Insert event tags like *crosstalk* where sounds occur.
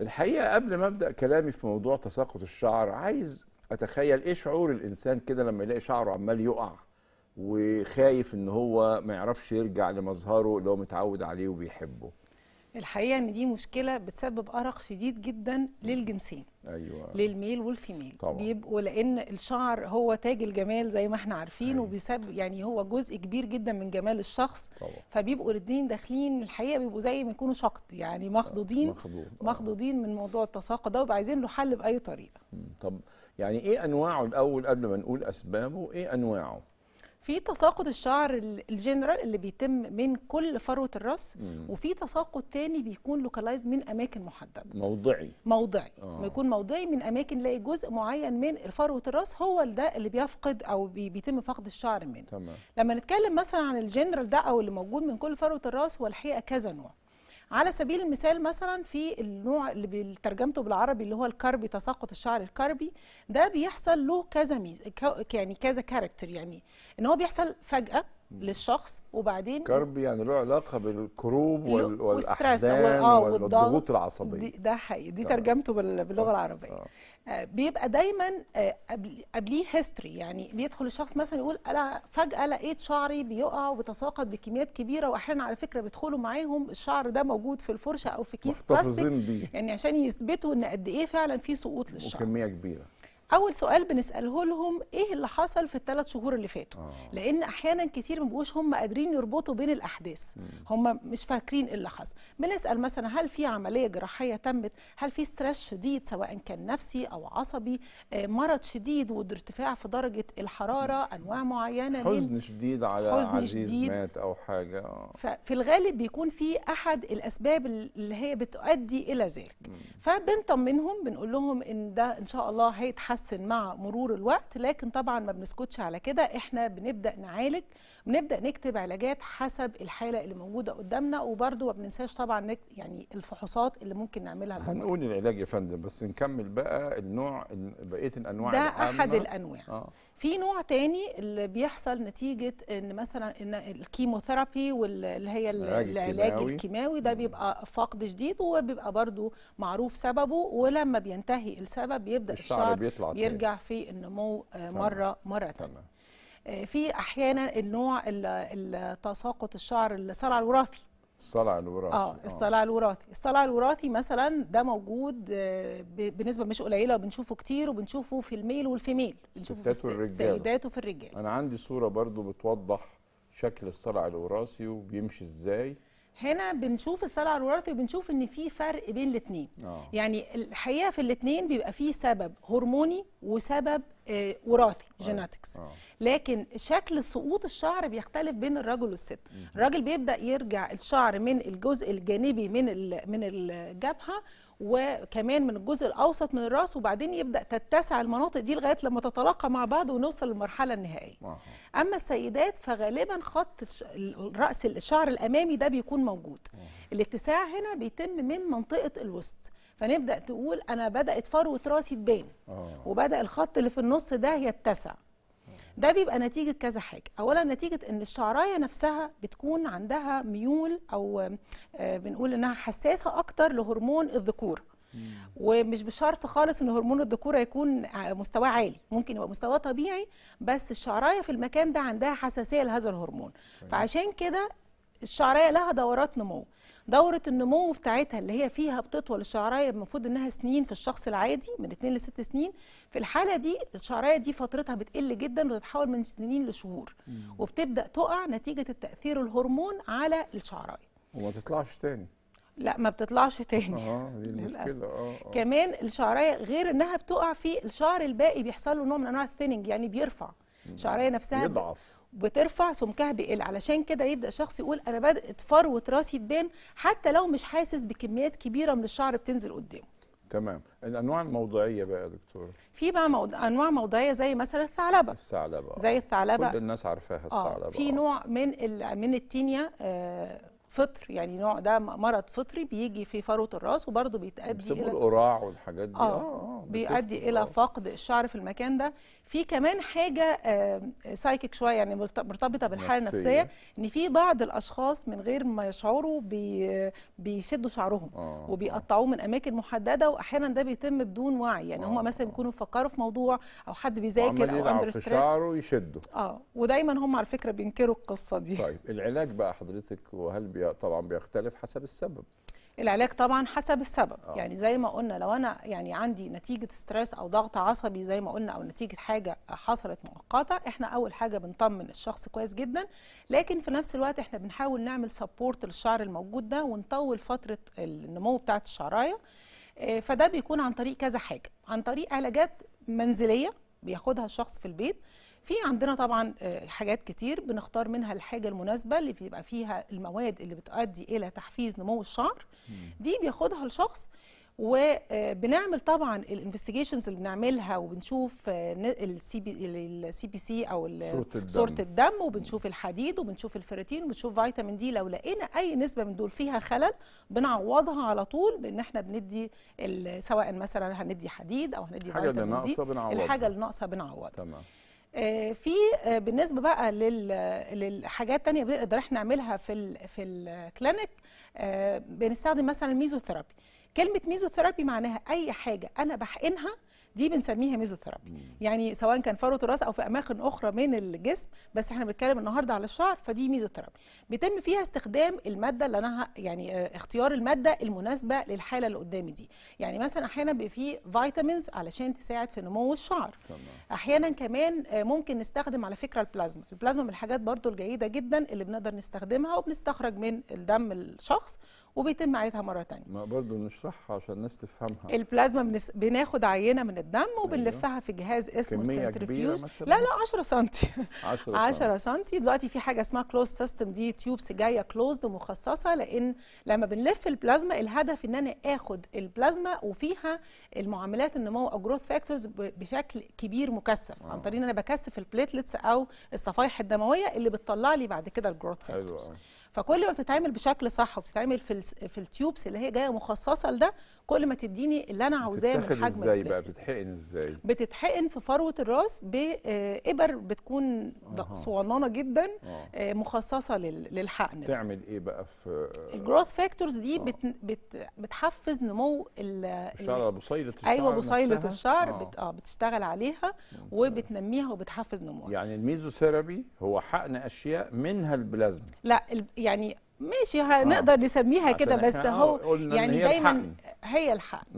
الحقيقه قبل ما ابدا كلامي في موضوع تساقط الشعر عايز اتخيل ايه شعور الانسان كده لما يلاقي شعره عمال يقع وخايف ان هو ما يعرفش يرجع لمظهره اللي هو متعود عليه وبيحبه الحقيقه ان دي مشكله بتسبب ارق شديد جدا للجنسين ايوه للميل والفيميل طبعا. بيبقوا لان الشعر هو تاج الجمال زي ما احنا عارفين أيوة. وبيسبب يعني هو جزء كبير جدا من جمال الشخص طبعا. فبيبقوا الاثنين داخلين الحقيقه بيبقوا زي ما يكونوا شقط يعني مخضوضين مخضوض. آه. مخضوضين من موضوع التساقط ده وعايزين عايزين له حل باي طريقه طب يعني ايه انواعه الاول قبل ما نقول اسبابه ايه انواعه في تساقط الشعر الجنرال اللي بيتم من كل فروه الراس وفي تساقط تاني بيكون لوكالايز من اماكن محدده موضعي موضعي آه. بيكون موضعي من اماكن لاقي جزء معين من فروه الراس هو ده اللي بيفقد او بيتم فقد الشعر منه تمام. لما نتكلم مثلا عن الجنرال ده او اللي موجود من كل فروه الراس والحقيقه كذا نوع على سبيل المثال مثلا في النوع اللي ترجمته بالعربي اللي هو الكربي تساقط الشعر الكربي ده بيحصل له كذا ميز يعني كذا كاركتر يعني ان هو بيحصل فجاه للشخص وبعدين كرب يعني له علاقه بالكروب والاحزان آه، والضغوط العصبيه ده حقيقي دي آه. ترجمته آه. باللغه العربيه بيبقى دايما قبليه هيستوري يعني بيدخل الشخص مثلا يقول انا فجاه لقيت شعري بيقع وبيتساقط بكميات كبيره واحيانا على فكره بيدخلوا معاهم الشعر ده موجود في الفرشه او في كيس بلاستيك يعني عشان يثبتوا ان قد ايه فعلا في سقوط للشعر وكميه كبيره اول سؤال بنساله لهم ايه اللي حصل في الثلاث شهور اللي فاتوا آه. لان احيانا كتير ما بيبقوش هم قادرين يربطوا بين الاحداث هم مش فاكرين ايه اللي حصل بنسال مثلا هل في عمليه جراحيه تمت هل في ستريس شديد سواء كان نفسي او عصبي آه مرض شديد وارتفاع في درجه الحراره انواع معينه حزن شديد على حزن عزيز شديد. مات او حاجه آه. ففي الغالب بيكون في احد الاسباب اللي هي بتؤدي الى ذلك فبنطمنهم بنقول لهم ان ده ان شاء الله هيتحسن بتتحسن مع مرور الوقت لكن طبعا ما بنسكتش على كده احنا بنبدا نعالج بنبدا نكتب علاجات حسب الحاله اللي موجوده قدامنا وبرده ما بننساش طبعا يعني الفحوصات اللي ممكن نعملها هنقول العلاج يا فندم بس نكمل بقى النوع بقيه الانواع ده احد الانواع آه. في نوع تاني اللي بيحصل نتيجه ان مثلا ان الكيموثيرابي واللي هي العلاج الكيماوي ده بيبقى فقد شديد وبيبقى برضو معروف سببه ولما بينتهي السبب بيبدا الشعر, الشعر بيطلع طبعا يرجع في النمو آه، مره مره تمام آه، في احيانا النوع تساقط الشعر الصلع الوراثي الصلع الوراثي آه،, اه الصلع الوراثي الصلع الوراثي مثلا ده موجود بنسبه مش قليله وبنشوفه كتير وبنشوفه في الميل والفيميل بنشوفه في السيدات وفي الرجال انا عندي صوره برضو بتوضح شكل الصلع الوراثي وبيمشي ازاي هنا بنشوف الصلع الوراثي وبنشوف ان في فرق بين الاثنين آه. يعني الحقيقه في الاثنين بيبقى في سبب هرموني وسبب آه، وراثي جيناتكس آه. آه. لكن شكل سقوط الشعر بيختلف بين الرجل والست الراجل بيبدا يرجع الشعر من الجزء الجانبي من من الجبهه وكمان من الجزء الاوسط من الراس وبعدين يبدا تتسع المناطق دي لغايه لما تتلاقى مع بعض ونوصل للمرحله النهائيه اما السيدات فغالبا خط راس الشعر الامامي ده بيكون موجود الاتساع هنا بيتم من منطقه الوسط فنبدا تقول انا بدات فروه راسي تبان آه. وبدا الخط اللي في النص ده يتسع ده بيبقى نتيجه كذا حاجه اولا نتيجه ان الشعرايه نفسها بتكون عندها ميول او آه، بنقول انها حساسه اكتر لهرمون الذكور ومش بشرط خالص ان هرمون الذكوره يكون آه، مستواه عالي ممكن يبقى مستواه طبيعي بس الشعرايه في المكان ده عندها حساسيه لهذا الهرمون طيب. فعشان كده الشعريه لها دورات نمو دوره النمو بتاعتها اللي هي فيها بتطول الشعريه المفروض انها سنين في الشخص العادي من 2 ل 6 سنين في الحاله دي الشعريه دي فترتها بتقل جدا وتتحول من سنين لشهور وبتبدا تقع نتيجه التاثير الهرمون على الشعريه وما تطلعش تاني لا ما بتطلعش تاني اه دي *laughs* المشكله اه, آه. كمان الشعريه غير انها بتقع في الشعر الباقي بيحصل له نوع من انواع الثيننج يعني بيرفع الشعريه نفسها يضعف بترفع سمكها بيقل علشان كده يبدا شخص يقول انا بدات فروه راسي تبان حتى لو مش حاسس بكميات كبيره من الشعر بتنزل قدامه تمام الانواع الموضعيه بقى يا دكتور في بقى موض... انواع موضعيه زي مثلا الثعلبه الثعلبه زي الثعلبه كل الناس عارفاها آه، الثعلبه آه. في نوع من ال... من التينيا آه فطر يعني نوع ده مرض فطري بيجي في فروه الراس وبرضه بيتادي الى القراع والحاجات دي اه, آه, آه، بيؤدي الى فقد الشعر في المكان ده في كمان حاجه آه سايكيك شويه يعني مرتبطه بالحاله النفسيه ان في بعض الاشخاص من غير ما يشعروا بي بيشدوا شعرهم آه, آه. وبيقطعوه من اماكن محدده واحيانا ده بيتم بدون وعي يعني آه هم آه. مثلا بيكونوا بيفكروا في موضوع او حد بيذاكر او اندر ستريس شعره يشده اه ودايما هم على فكره بينكروا القصه دي طيب العلاج بقى حضرتك وهل بي طبعا بيختلف حسب السبب العلاج طبعا حسب السبب آه. يعني زي ما قلنا لو انا يعني عندي نتيجه ستريس او ضغط عصبي زي ما قلنا او نتيجه حاجه حصلت مؤقته احنا اول حاجه بنطمن الشخص كويس جدا لكن في نفس الوقت احنا بنحاول نعمل سبورت للشعر الموجود ده ونطول فتره النمو بتاعت الشعرايه آه، فده بيكون عن طريق كذا حاجه عن طريق علاجات منزليه بياخدها الشخص في البيت في عندنا طبعا آه، حاجات كتير بنختار منها الحاجه المناسبه اللي بيبقى فيها المواد اللي بتؤدي الى تحفيز نمو الشعر دي بياخدها الشخص وبنعمل طبعا الانفستيجيشنز اللي بنعملها وبنشوف السي بي السي بي سي او صوره الدم. الدم وبنشوف الحديد وبنشوف الفيروتين وبنشوف فيتامين دي لو لقينا اي نسبه من دول فيها خلل بنعوضها على طول بان احنا بندي سواء مثلا هندي حديد او هندي فيتامين دي الحاجه اللي ناقصه بنعوضها تمام آه، في آه، بالنسبه بقى للحاجات الثانيه بنقدر احنا نعملها في في الكلينيك آه، بنستخدم مثلا الميزوثيرابي كلمه ميزوثيرابي معناها اي حاجه انا بحقنها دي بنسميها ميزوثيرابي يعني سواء كان فروه الراس او في اماكن اخرى من الجسم بس احنا بنتكلم النهارده على الشعر فدي ميزوثيرابي بيتم فيها استخدام الماده اللي انا يعني آه، اختيار الماده المناسبه للحاله اللي قدامي دي يعني مثلا احيانا بيبقى فيه فيتامينز علشان تساعد في نمو الشعر احيانا كمان آه، ممكن نستخدم على فكره البلازما البلازما من الحاجات برضو الجيده جدا اللي بنقدر نستخدمها وبنستخرج من الدم الشخص وبيتم عيدها مره ثانيه ما برضه نشرحها عشان الناس تفهمها البلازما بنس... بناخد عينه من الدم أيوه. وبنلفها في جهاز اسمه سنترفيوج. لا لا 10 سم 10 سم دلوقتي في حاجه اسمها كلوز سيستم دي تيوبس جايه كلوزد مخصصه لان لما بنلف البلازما الهدف ان انا اخد البلازما وفيها المعاملات النمو او جروث فاكتورز بشكل كبير مكثف عن آه. طريق ان انا بكثف البليتلتس او الصفائح الدمويه اللي بتطلع لي بعد كده الجروث فاكتورز فكل ما بتتعمل بشكل صح وبتتعمل في في التيوبس اللي هي جايه مخصصه لده كل ما تديني اللي انا عاوزاه من حجم ازاي بقى بتتحقن ازاي بتتحقن في فروه الراس بابر آه، بتكون صغننه جدا آه. آه، مخصصه للحقن تعمل ايه بقى في الجروث فاكتورز دي آه. بت بت بتحفز نمو الشعر بصيله الشعر ايوه بصيله الشعر آه. بت... آه بتشتغل عليها وبتنميها وبتحفز نموها يعني الميزوثيرابي هو حقن اشياء منها البلازما لا يعني ماشي هنقدر آه. نسميها كده بس هو يعني دايما هي الحق